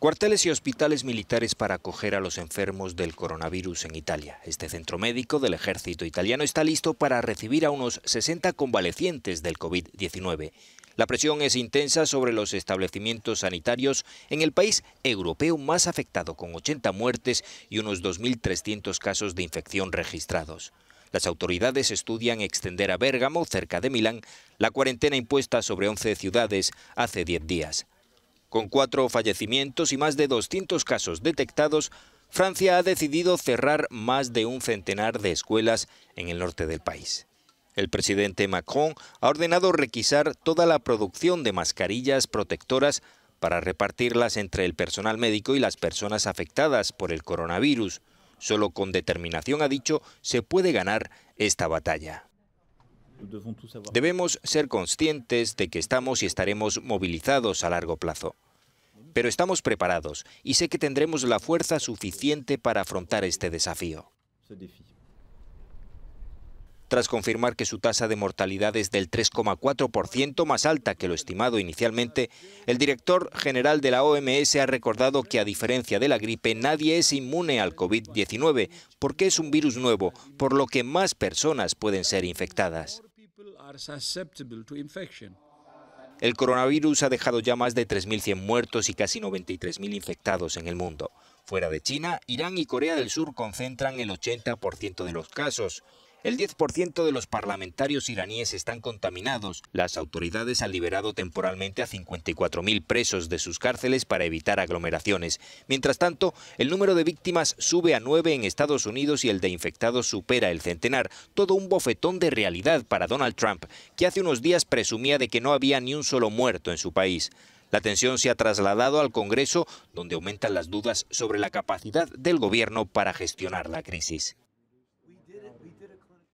Cuarteles y hospitales militares para acoger a los enfermos del coronavirus en Italia. Este centro médico del ejército italiano está listo para recibir a unos 60 convalecientes del COVID-19. La presión es intensa sobre los establecimientos sanitarios en el país europeo más afectado, con 80 muertes y unos 2.300 casos de infección registrados. Las autoridades estudian extender a Bérgamo, cerca de Milán, la cuarentena impuesta sobre 11 ciudades hace 10 días. Con cuatro fallecimientos y más de 200 casos detectados, Francia ha decidido cerrar más de un centenar de escuelas en el norte del país. El presidente Macron ha ordenado requisar toda la producción de mascarillas protectoras para repartirlas entre el personal médico y las personas afectadas por el coronavirus. Solo con determinación, ha dicho, se puede ganar esta batalla. Debemos ser conscientes de que estamos y estaremos movilizados a largo plazo. Pero estamos preparados y sé que tendremos la fuerza suficiente para afrontar este desafío. Tras confirmar que su tasa de mortalidad es del 3,4% más alta que lo estimado inicialmente, el director general de la OMS ha recordado que a diferencia de la gripe nadie es inmune al COVID-19 porque es un virus nuevo, por lo que más personas pueden ser infectadas. El coronavirus ha dejado ya más de 3.100 muertos y casi 93.000 infectados en el mundo. Fuera de China, Irán y Corea del Sur concentran el 80% de los casos. El 10% de los parlamentarios iraníes están contaminados. Las autoridades han liberado temporalmente a 54.000 presos de sus cárceles para evitar aglomeraciones. Mientras tanto, el número de víctimas sube a 9 en Estados Unidos y el de infectados supera el centenar. Todo un bofetón de realidad para Donald Trump, que hace unos días presumía de que no había ni un solo muerto en su país. La tensión se ha trasladado al Congreso, donde aumentan las dudas sobre la capacidad del gobierno para gestionar la crisis.